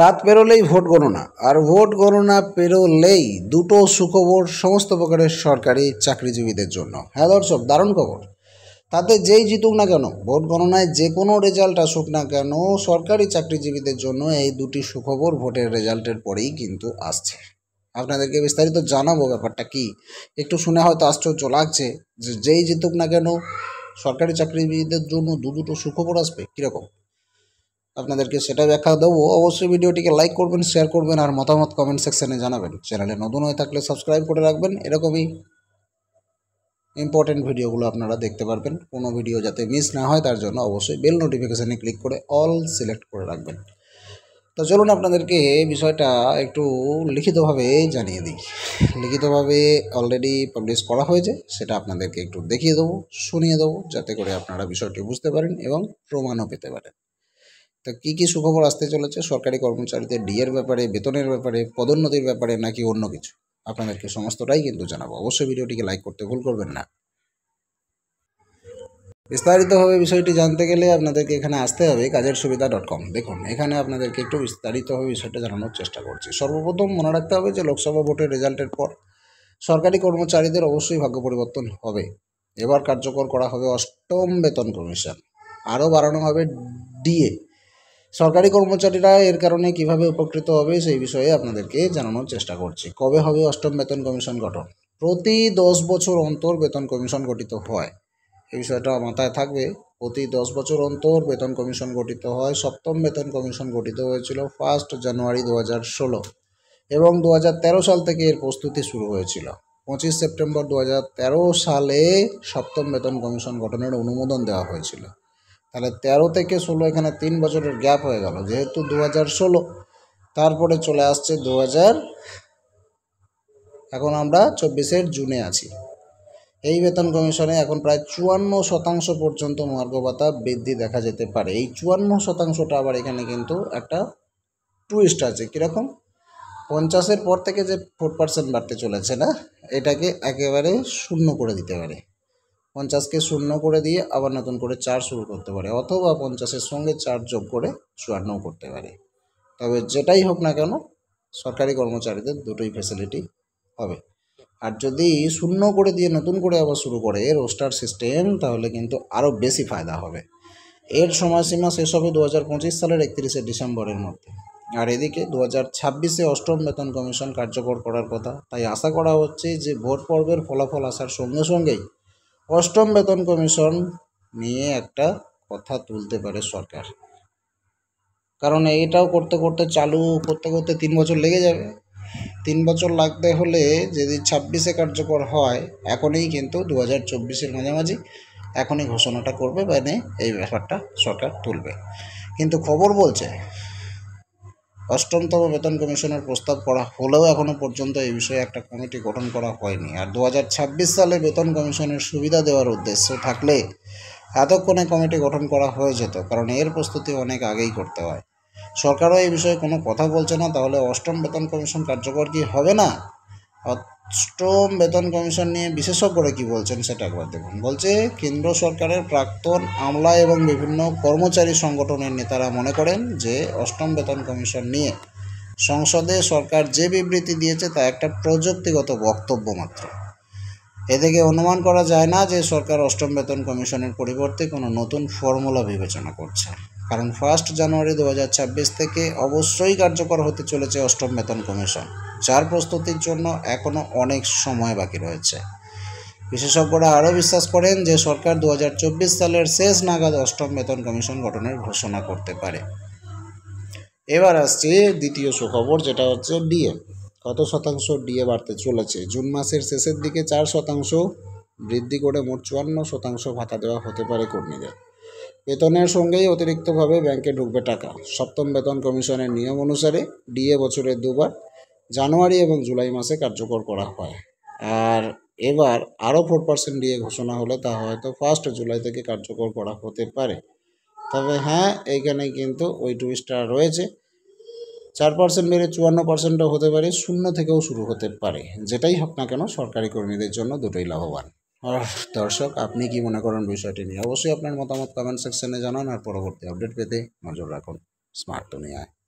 রাত পেরোলেই ভোট গণনা আর ভোট গণনা পেরোলেই দুটো সুখবর সমস্ত প্রকারের সরকারি চাকরিজীবীদের জন্য হ্যাঁ দর্শক দারুণ খবর তাতে যেই জিতুক না কেন ভোট গণনায় যে কোনো রেজাল্ট আসুক না কেন সরকারি চাকরিজীবীদের জন্য এই দুটি সুখবর ভোটের রেজাল্টের পরেই কিন্তু আসছে আপনাদেরকে বিস্তারিত জানাবো ব্যাপারটা কি একটু শুনে হয়তো আশ্চর্য লাগছে যে যেই জিতুক না কেন সরকারি চাকরিজীবীদের জন্য দু দুটো সুখবর আসবে কীরকম আপনাদেরকে সেটা ব্যাখ্যা দেবো অবশ্যই ভিডিওটিকে লাইক করবেন শেয়ার করবেন আর মতামত কমেন্ট সেকশানে জানাবেন চ্যানেলে নতুন হয়ে থাকলে সাবস্ক্রাইব করে রাখবেন এরকমই ইম্পর্টেন্ট ভিডিওগুলো আপনারা দেখতে পারবেন কোনো ভিডিও যাতে মিস না হয় তার জন্য অবশ্যই বেল নোটিফিকেশানে ক্লিক করে অল সিলেক্ট করে রাখবেন তো চলুন আপনাদেরকে বিষয়টা একটু লিখিতভাবে জানিয়ে দিই লিখিতভাবে অলরেডি পাবলিশ করা হয়েছে সেটা আপনাদেরকে একটু দেখিয়ে দেবো শুনিয়ে দেবো যাতে করে আপনারা বিষয়টি বুঝতে পারেন এবং প্রমাণও পেতে পারেন তা কী কী সুখবর আসতে চলেছে সরকারি কর্মচারীদের ডিএর ব্যাপারে বেতনের ব্যাপারে পদোন্নতির ব্যাপারে নাকি অন্য কিছু আপনাদেরকে সমস্তটাই কিন্তু জানাবো অবশ্যই ভিডিওটিকে লাইক করতে ভুল করবেন না বিস্তারিতভাবে বিষয়টি জানতে গেলে আপনাদেরকে এখানে আসতে হবে কাজের সুবিধা ডট কম দেখুন এখানে আপনাদেরকে একটু বিস্তারিতভাবে বিষয়টা জানানোর চেষ্টা করছি সর্বপ্রথম মনে রাখতে হবে যে লোকসভা ভোটের রেজাল্টের পর সরকারি কর্মচারীদের অবশ্যই ভাগ্য পরিবর্তন হবে এবার কার্যকর করা হবে অষ্টম বেতন কমিশন আরও বাড়ানো হবে ডিএ সরকারি কর্মচারীরা এর কারণে কিভাবে উপকৃত হবে সেই বিষয়ে আপনাদেরকে জানানোর চেষ্টা করছি কবে হবে অষ্টম বেতন কমিশন গঠন প্রতি দশ বছর অন্তর বেতন কমিশন গঠিত হয় এই বিষয়টা মাথায় থাকবে প্রতি দশ বছর অন্তর বেতন কমিশন গঠিত হয় সপ্তম বেতন কমিশন গঠিত হয়েছিল ফার্স্ট জানুয়ারি দু হাজার ষোলো এবং দু হাজার তেরো সাল থেকে এর প্রস্তুতি শুরু হয়েছিল পঁচিশ সেপ্টেম্বর দু হাজার তেরো সালে সপ্তম বেতন কমিশন গঠনের অনুমোদন দেওয়া হয়েছিল তাহলে তেরো থেকে ষোলো এখানে তিন বছরের গ্যাপ হয়ে গেল যেহেতু দু ষোলো তারপরে চলে আসছে দু এখন আমরা চব্বিশের জুনে আছি এই বেতন কমিশনে এখন প্রায় চুয়ান্ন শতাংশ পর্যন্ত মহার্ঘ ভাতা বৃদ্ধি দেখা যেতে পারে এই চুয়ান্ন শতাংশটা আবার এখানে কিন্তু একটা টুইস্ট আছে কীরকম পঞ্চাশের পর থেকে যে ফোর পার্সেন্ট বাড়তে চলেছে না এটাকে একেবারে শূন্য করে দিতে পারে পঞ্চাশকে শূন্য করে দিয়ে আবার নতুন করে চার শুরু করতে পারে অথবা পঞ্চাশের সঙ্গে চার যোগ করে চুয়ান্নও করতে পারে তবে যেটাই হোক না কেন সরকারি কর্মচারীদের দুটোই ফ্যাসিলিটি হবে আর যদি শূন্য করে দিয়ে নতুন করে আবার শুরু করে রোস্টার সিস্টেম তাহলে কিন্তু আরও বেশি ফায়দা হবে এর সময়সীমা শেষ হবে দু হাজার সালের একত্রিশে ডিসেম্বরের মধ্যে আর এদিকে দু হাজার ছাব্বিশে অষ্টম বেতন কমিশন কার্যকর করার কথা তাই আশা করা হচ্ছে যে ভোট পর্বের ফলাফল আসার সঙ্গে সঙ্গেই অষ্টম বেতন কমিশন নিয়ে একটা কথা তুলতে পারে সরকার কারণ এইটাও করতে করতে চালু করতে করতে তিন বছর লেগে যাবে তিন বছর লাগতে হলে যদি ছাব্বিশে কার্যকর হয় এখনই কিন্তু দু হাজার চব্বিশের মাঝামাঝি এখনই ঘোষণাটা করবে মানে এই ব্যাপারটা সরকার তুলবে কিন্তু খবর বলছে অষ্টমতম বেতন কমিশনের প্রস্তাব করা হলেও এখনও পর্যন্ত এই বিষয়ে একটা কমিটি গঠন করা হয়নি আর দু সালে বেতন কমিশনের সুবিধা দেওয়ার উদ্দেশ্য থাকলে এতক্ষণে কমিটি গঠন করা হয়ে যেত কারণ এর প্রস্তুতি অনেক আগেই করতে হয় সরকারও এই বিষয়ে কোনো কথা বলছে না তাহলে অষ্টম বেতন কমিশন কার্যকর কি হবে না অষ্টম বেতন কমিশন নিয়ে বিশেষজ্ঞরা কী বলছেন সেটা একবার দেখুন বলছে কেন্দ্র সরকারের প্রাক্তন আমলা এবং বিভিন্ন কর্মচারী সংগঠনের নেতারা মনে করেন যে অষ্টম বেতন কমিশন নিয়ে সংসদে সরকার যে বিবৃতি দিয়েছে তা একটা প্রযুক্তিগত বক্তব্য মাত্র এ থেকে অনুমান করা যায় না যে সরকার অষ্টম বেতন কমিশনের পরিবর্তে কোনো নতুন ফর্মুলা বিবেচনা করছে কারণ ফার্স্ট জানুয়ারি দু থেকে অবশ্যই কার্যকর হতে চলেছে অষ্টম বেতন কমিশন যার প্রস্তুতির জন্য এখনও অনেক সময় বাকি রয়েছে বিশেষজ্ঞরা আরও বিশ্বাস করেন যে সরকার দু সালের শেষ নাগাদ অষ্টম বেতন কমিশন গঠনের ঘোষণা করতে পারে এবার আসছে দ্বিতীয় সুখবর যেটা হচ্ছে ডিএ কত শতাংশ ডিএ বাড়তে চলেছে জুন মাসের শেষের দিকে চার শতাংশ বৃদ্ধি করে মোট চুয়ান্ন শতাংশ ভাতা দেওয়া হতে পারে কর্মীদের বেতনের সঙ্গেই অতিরিক্তভাবে ব্যাংকে ঢুকবে টাকা সপ্তম বেতন কমিশনের নিয়ম অনুসারে ডিএ বছরে দুবার জানুয়ারি এবং জুলাই মাসে কার্যকর করা হয় আর এবার আরও ফোর পার্সেন্ট দিয়ে ঘোষণা হলে তা হয়তো ফার্স্ট জুলাই থেকে কার্যকর করা হতে পারে তবে হ্যাঁ এইখানে কিন্তু ওই টুইস্টটা রয়েছে চার পার্সেন্ট বেড়ে চুয়ান্ন পার্সেন্টও হতে পারে শূন্য থেকেও শুরু হতে পারে যেটাই হোক না কেন সরকারি কর্মীদের জন্য দুটোই লাভবান আর দর্শক আপনি কি মনে করেন বিষয়টি নিয়ে অবশ্যই আপনার মতামত কমেন্ট সেকশনে জানান আর পরবর্তী আপডেট পেতে নজর রাখুন স্মার্ট দুনিয়ায়